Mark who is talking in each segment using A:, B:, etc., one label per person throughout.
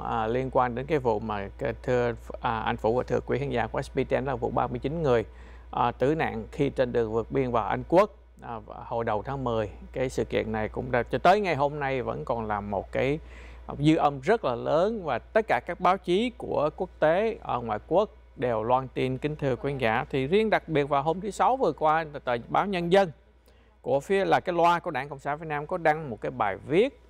A: à, liên quan đến cái vụ mà thưa à, anh Vũ và thưa quý khán giả của SB10 là vụ 39 người à, tử nạn khi trên đường vượt biên vào Anh Quốc à, hồi đầu tháng 10 cái sự kiện này cũng đã cho tới ngày hôm nay vẫn còn là một cái dư âm rất là lớn và tất cả các báo chí của quốc tế ở ngoại quốc đều loan tin kính thưa quý khán giả thì riêng đặc biệt vào hôm thứ sáu vừa qua tờ báo Nhân dân của phía là cái loa của Đảng Cộng sản Việt Nam có đăng một cái bài viết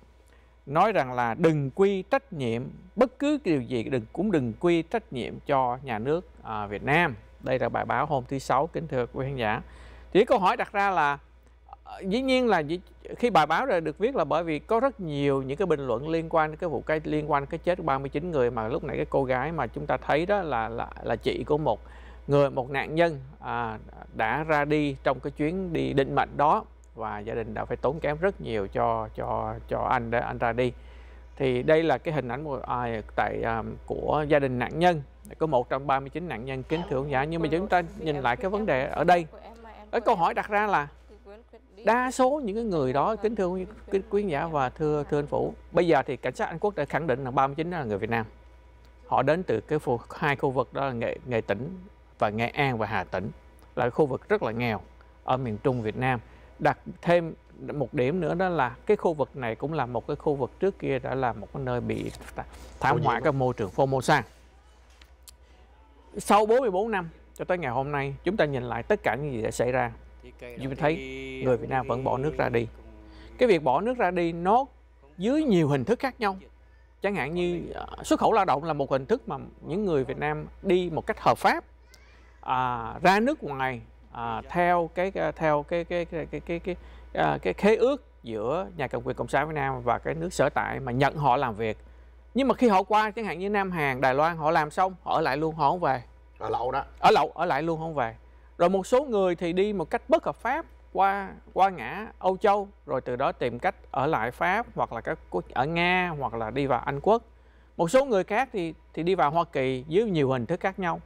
A: nói rằng là đừng quy trách nhiệm bất cứ điều gì đừng cũng đừng quy trách nhiệm cho nhà nước à, Việt Nam đây là bài báo hôm thứ sáu kính thưa quý khán giả thì câu hỏi đặt ra là ờ, dĩ nhiên là khi bài báo rồi được viết là bởi vì có rất nhiều những cái bình luận liên quan đến cái vụ cái liên quan cái chết của 39 người mà lúc nãy cái cô gái mà chúng ta thấy đó là là, là chị của một người một nạn nhân à, đã ra đi trong cái chuyến đi định mệnh đó và gia đình đã phải tốn kém rất nhiều cho cho cho anh để anh ra đi thì đây là cái hình ảnh một, à, tại à, của gia đình nạn nhân có một 139 nạn nhân kính thưởng giả nhưng mà chúng ta nhìn lại cái vấn đề ở đây ở câu hỏi đặt ra là đa số những cái người đó kính thưa quý, quý giả và thưa thưa anh phủ bây giờ thì cảnh sát Anh Quốc đã khẳng định là 39 đó là người Việt Nam họ đến từ cái khu, hai khu vực đó là nghệ nghệ tỉnh và nghệ an và hà tĩnh là khu vực rất là nghèo ở miền trung Việt Nam đặt thêm một điểm nữa đó là cái khu vực này cũng là một cái khu vực trước kia đã là một cái nơi bị thảm họa các môi trường Formosa. Sau 44 năm cho tới ngày hôm nay, chúng ta nhìn lại tất cả những gì đã xảy ra. Chúng ta thấy người Việt Nam vẫn bỏ nước ra đi. Cái việc bỏ nước ra đi nó dưới nhiều hình thức khác nhau. Chẳng hạn như à, xuất khẩu lao động là một hình thức mà những người Việt Nam đi một cách hợp pháp à, ra nước ngoài à, theo cái theo cái cái cái cái cái, cái, à, cái khế ước giữa nhà cầm quyền cộng sản Việt Nam và cái nước sở tại mà nhận họ làm việc nhưng mà khi họ qua chẳng hạn như Nam Hàn Đài Loan họ làm xong họ ở lại luôn họ không về ở lậu đó ở lậu ở lại luôn không về rồi một số người thì đi một cách bất hợp pháp qua qua ngã Âu Châu rồi từ đó tìm cách ở lại Pháp hoặc là các ở Nga hoặc là đi vào Anh quốc một số người khác thì thì đi vào Hoa Kỳ dưới nhiều hình thức khác nhau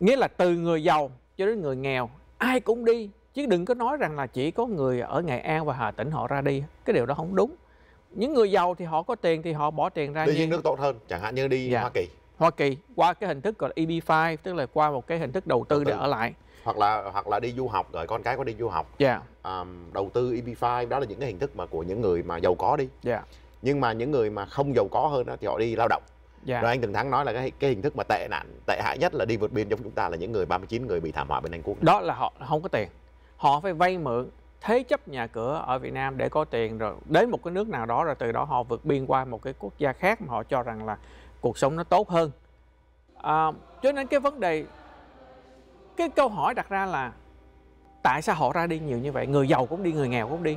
A: nghĩa là từ người giàu cho đến người nghèo ai cũng đi chứ đừng có nói rằng là chỉ có người ở nghệ an và hà tĩnh họ ra đi cái điều đó không đúng những người giàu thì họ có tiền thì họ bỏ tiền ra đi những nước tốt hơn chẳng hạn như đi dạ. hoa kỳ hoa kỳ qua cái hình thức gọi là eb5 tức là qua một cái hình thức đầu tư, đầu tư. để ở lại hoặc là hoặc là đi du học rồi con cái có đi du học yeah. Dạ. um, đầu tư eb5 đó là những cái hình thức mà của những người mà giàu có đi yeah. Dạ. nhưng mà những người mà không giàu có hơn đó, thì họ đi lao động Dạ. Rồi anh Từng Thắng nói là cái cái hình thức mà tệ nạn tệ hại nhất là đi vượt biên giống chúng ta là những người 39 người bị thảm họa bên Anh Quốc. Đó là họ không có tiền. Họ phải vay mượn thế chấp nhà cửa ở Việt Nam để có tiền rồi đến một cái nước nào đó rồi từ đó họ vượt biên qua một cái quốc gia khác mà họ cho rằng là cuộc sống nó tốt hơn. À, cho nên cái vấn đề cái câu hỏi đặt ra là tại sao họ ra đi nhiều như vậy người giàu cũng đi người nghèo cũng đi